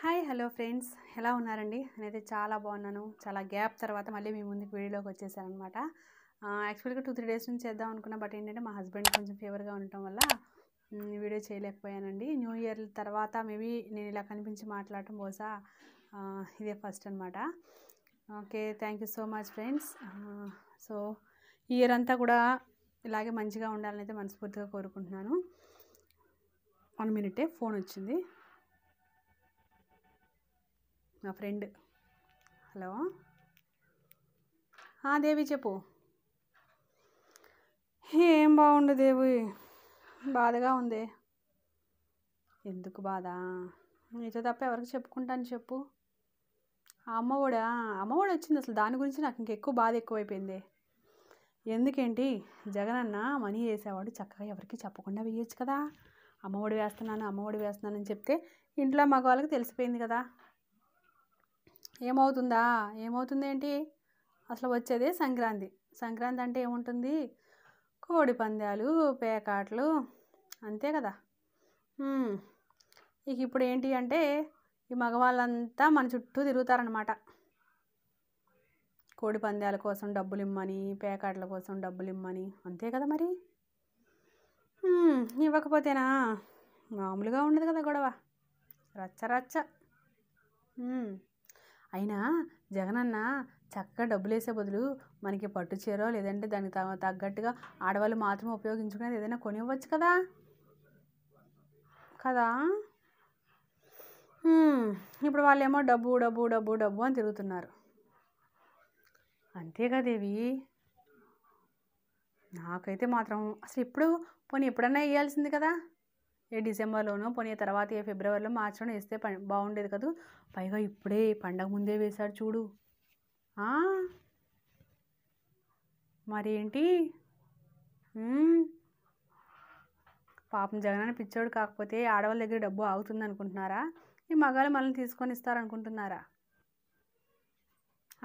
hi hello friends ఎలా ఉన్నారండి నేనైతే చాలా బాగున్నాను చాలా గ్యాప్ తర్వాత మళ్ళీ మీ ముందుకు వీడియోలోకి వచ్చేసానమాట యాక్చువల్గా టూ త్రీ డేస్ నుంచి చేద్దాం అనుకున్నా బట్ ఏంటంటే మా హస్బెండ్ కొంచెం ఫేవర్గా ఉండటం వల్ల వీడియో చేయలేకపోయానండి న్యూ ఇయర్ తర్వాత మేబీ నేను ఇలా కనిపించి మాట్లాడటం బహుశా ఇదే ఫస్ట్ అనమాట okay thank you so much friends so year అంతా కూడా ఇలాగే మంచిగా ఉండాలని అయితే మనస్ఫూర్తిగా కోరుకుంటున్నాను వన్ మినిటే ఫోన్ వచ్చింది నా ఫ్రెండ్ హలో దేవి చెప్పు ఏం బాగుండు దేవి బాధగా ఉంది ఎందుకు బాధ నీతో తప్ప ఎవరికి చెప్పుకుంటాను చెప్పు ఆ అమ్మఒడా అమ్మఒడి వచ్చింది అసలు దాని గురించి నాకు ఇంకెక్కువ బాధ ఎక్కువైపోయింది ఎందుకేంటి జగన్ అన్న మనీ వేసేవాడు చక్కగా ఎవరికి చెప్పకుండా వేయచ్చు కదా అమ్మఒడి వేస్తున్నాను అమ్మఒడి వేస్తున్నాను అని చెప్తే ఇంట్లో మగవాళ్ళకి తెలిసిపోయింది కదా ఏమవుతుందా ఏమవుతుంది ఏంటి అసలు వచ్చేదే సంక్రాంతి సంక్రాంతి అంటే ఏముంటుంది కోడి పందాలు పేకాట్లు అంతే కదా ఇక ఇప్పుడు ఏంటి అంటే ఈ మగవాళ్ళంతా మన చుట్టూ తిరుగుతారనమాట కోడి పందాల కోసం డబ్బులు ఇమ్మని పేకాట్ల కోసం డబ్బులు ఇమ్మని అంతే కదా మరి ఇవ్వకపోతేనా మామూలుగా ఉండదు కదా గొడవ రచ్చ రచ్చ అయినా జగనన్న చక్కగా డబ్బులు వేసే బదులు మనకి పట్టు చీరో లేదంటే దానికి తగ్గట్టుగా ఆడవాళ్ళు మాత్రం ఉపయోగించుకునేది ఏదైనా కొనివ్వచ్చు కదా కదా ఇప్పుడు వాళ్ళేమో డబ్బు డబ్బు డబ్బు డబ్బు అని తిరుగుతున్నారు అంతేగా దేవి నాకైతే మాత్రం అసలు ఇప్పుడు పోనీ ఎప్పుడన్నా వేయాల్సింది కదా ఏ డిసెంబర్లోనో పోనీ తర్వాత ఏ ఫిబ్రవరిలో మార్చిలోనో వేస్తే బాగుండేది కదా పైగా ఇప్పుడే పండగ ముందే వేశాడు చూడు మరి ఏంటి పాపం అని పిచ్చోడు కాకపోతే ఆడవాళ్ళ దగ్గర డబ్బు ఆగుతుంది అనుకుంటున్నారా ఈ మగాళ్ళు మనల్ని తీసుకొని ఇస్తారనుకుంటున్నారా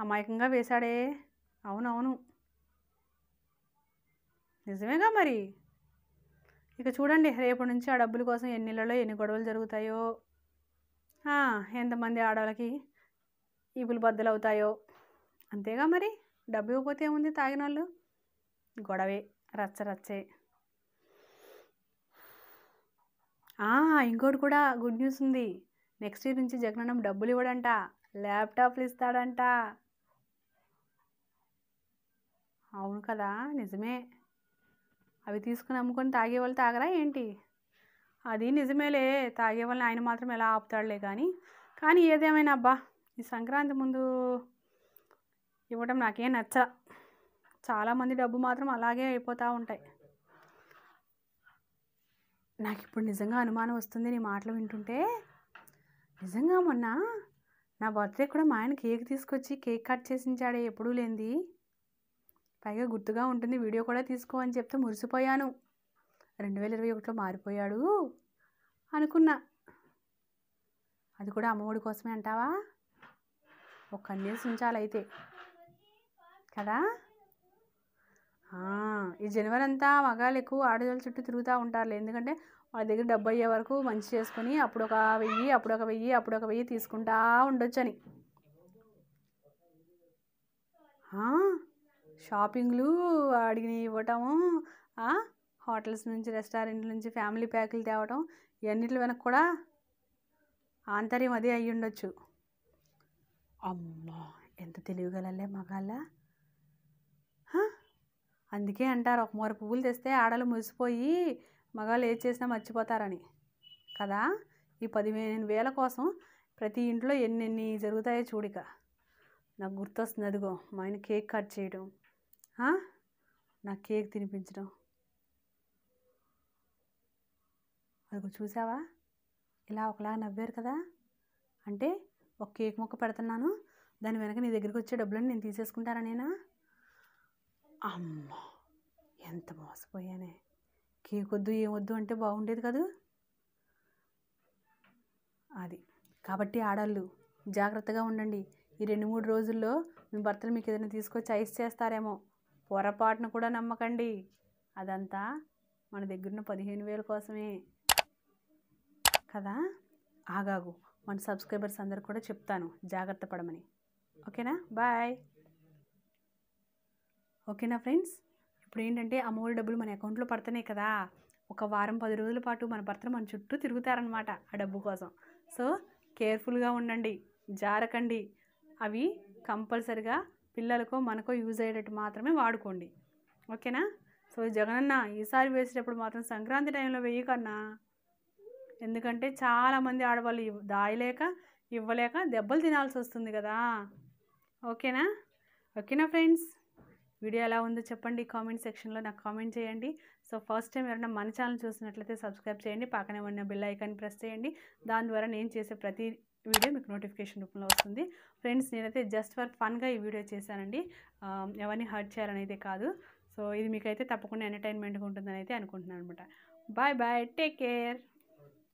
అమాయకంగా వేశాడే అవునవును నిజమేగా మరి ఇక చూడండి రేపటి నుంచి ఆ డబ్బుల కోసం ఎన్నిళ్ళలో ఎన్ని గొడవలు జరుగుతాయో ఎంతమంది ఆడవాళ్ళకి ఈపులు బద్దలు అవుతాయో అంతేగా మరి డబ్బు ఇవ్వకపోతే ఏముంది తాగిన వాళ్ళు గొడవే రచ్చ ఇంకోటి కూడా గుడ్ న్యూస్ ఉంది నెక్స్ట్ ఇయర్ నుంచి జగనన్నం డబ్బులు ఇవ్వడంట ల్యాప్టాప్లు ఇస్తాడంట అవును కదా నిజమే అవి తీసుకుని అమ్ముకొని తాగేవాళ్ళు తాగరా ఏంటి అది నిజమేలే తాగేవాళ్ళని ఆయన మాత్రం ఎలా ఆపుతాడులే కానీ కానీ ఏదేమైనా అబ్బా ఈ సంక్రాంతి ముందు ఇవ్వటం నాకేం నచ్చ చాలామంది డబ్బు మాత్రం అలాగే అయిపోతూ ఉంటాయి నాకు ఇప్పుడు నిజంగా అనుమానం వస్తుంది నీ మాటలు వింటుంటే నిజంగా మొన్న నా బర్త్డే కూడా మా ఆయన కేక్ తీసుకొచ్చి కేక్ కట్ చేసించాడే ఎప్పుడూ లేనిది పైగా గుర్తుగా ఉంటుంది వీడియో కూడా తీసుకో అని చెప్తే మురిసిపోయాను రెండు వేల ఇరవై ఒకటిలో మారిపోయాడు అనుకున్నా అది కూడా అమ్మఒడి కోసమే అంటావా ఒక కన్నేసి ఉంచాలైతే కదా ఈ జనవరి అంతా మగాళ్ళు ఎక్కువ ఆడవాళ్ళ చుట్టూ తిరుగుతూ ఉంటారులే ఎందుకంటే వాళ్ళ దగ్గర డబ్బు అయ్యే వరకు మంచి చేసుకుని అప్పుడు ఒక వెయ్యి అప్పుడు ఒక వెయ్యి అప్పుడు ఒక వెయ్యి తీసుకుంటా ఉండొచ్చని షాపింగ్లు అడిగినవి ఇవ్వటము హోటల్స్ నుంచి రెస్టారెంట్ నుంచి ఫ్యామిలీ ప్యాకులు తేవటం ఇవన్నిటి వెనక కూడా ఆంతర్యం అదే అయ్యి ఉండొచ్చు అమ్మో ఎంత తెలివిగలలే మగాళ్ళ అందుకే అంటారు ఒక మూర పువ్వులు తెస్తే ఆడలు మురిసిపోయి మగాళ్ళు ఏది చేసినా మర్చిపోతారని కదా ఈ పదిహేను వేల కోసం ప్రతి ఇంట్లో ఎన్నెన్ని జరుగుతాయో చూడిక నాకు గుర్తొస్తుంది అదిగో మా ఆయన కేక్ కట్ చేయడం నా కేక్ తినిపించడం అది చూసావా ఇలా ఒకలా నవ్వారు కదా అంటే ఒక కేక్ మొక్క పెడుతున్నాను దాని వెనక నీ దగ్గరికి వచ్చే డబ్బులను నేను తీసేసుకుంటారా నేనా అమ్మ ఎంత మోసపోయానే కేక్ వద్దు ఏమొద్దు అంటే బాగుండేది కదా అది కాబట్టి ఆడాళ్ళు జాగ్రత్తగా ఉండండి ఈ రెండు మూడు రోజుల్లో మీ భర్తలు మీకు ఏదైనా తీసుకొచ్చి ఐస్ చేస్తారేమో పొరపాటును కూడా నమ్మకండి అదంతా మన దగ్గరున్న పదిహేను వేల కోసమే కదా ఆగాగు మన సబ్స్క్రైబర్స్ అందరు కూడా చెప్తాను జాగ్రత్త పడమని ఓకేనా బాయ్ ఓకేనా ఫ్రెండ్స్ ఇప్పుడు ఏంటంటే ఆ మూడు డబ్బులు మన అకౌంట్లో పడుతున్నాయి కదా ఒక వారం పది రోజుల పాటు మన భర్త మన చుట్టూ తిరుగుతారనమాట ఆ డబ్బు కోసం సో కేర్ఫుల్గా ఉండండి జారకండి అవి కంపల్సరిగా పిల్లలకో మనకో యూజ్ అయ్యేటట్టు మాత్రమే వాడుకోండి ఓకేనా సో జగనన్న ఈసారి వేసేటప్పుడు మాత్రం సంక్రాంతి టైంలో వేయకన్నా ఎందుకంటే చాలామంది ఆడవాళ్ళు దాయలేక ఇవ్వలేక దెబ్బలు తినాల్సి వస్తుంది కదా ఓకేనా ఓకేనా ఫ్రెండ్స్ వీడియో ఎలా ఉందో చెప్పండి కామెంట్ సెక్షన్లో నాకు కామెంట్ చేయండి సో ఫస్ట్ టైం ఎవరైనా మన ఛానల్ చూసినట్లయితే సబ్స్క్రైబ్ చేయండి పక్కనే ఉన్న బెల్ ఐకాన్ ప్రెస్ చేయండి దాని ద్వారా నేను చేసే ప్రతి వీడియో మీకు నోటిఫికేషన్ రూపంలో వస్తుంది ఫ్రెండ్స్ నేనైతే జస్ట్ ఫర్ ఫన్గా ఈ వీడియో చేశానండి ఎవరిని హర్ట్ చేయాలని అయితే కాదు సో ఇది మీకైతే తప్పకుండా ఎంటర్టైన్మెంట్గా ఉంటుందని అయితే అనుకుంటున్నాను అనమాట బాయ్ బాయ్ టేక్ కేర్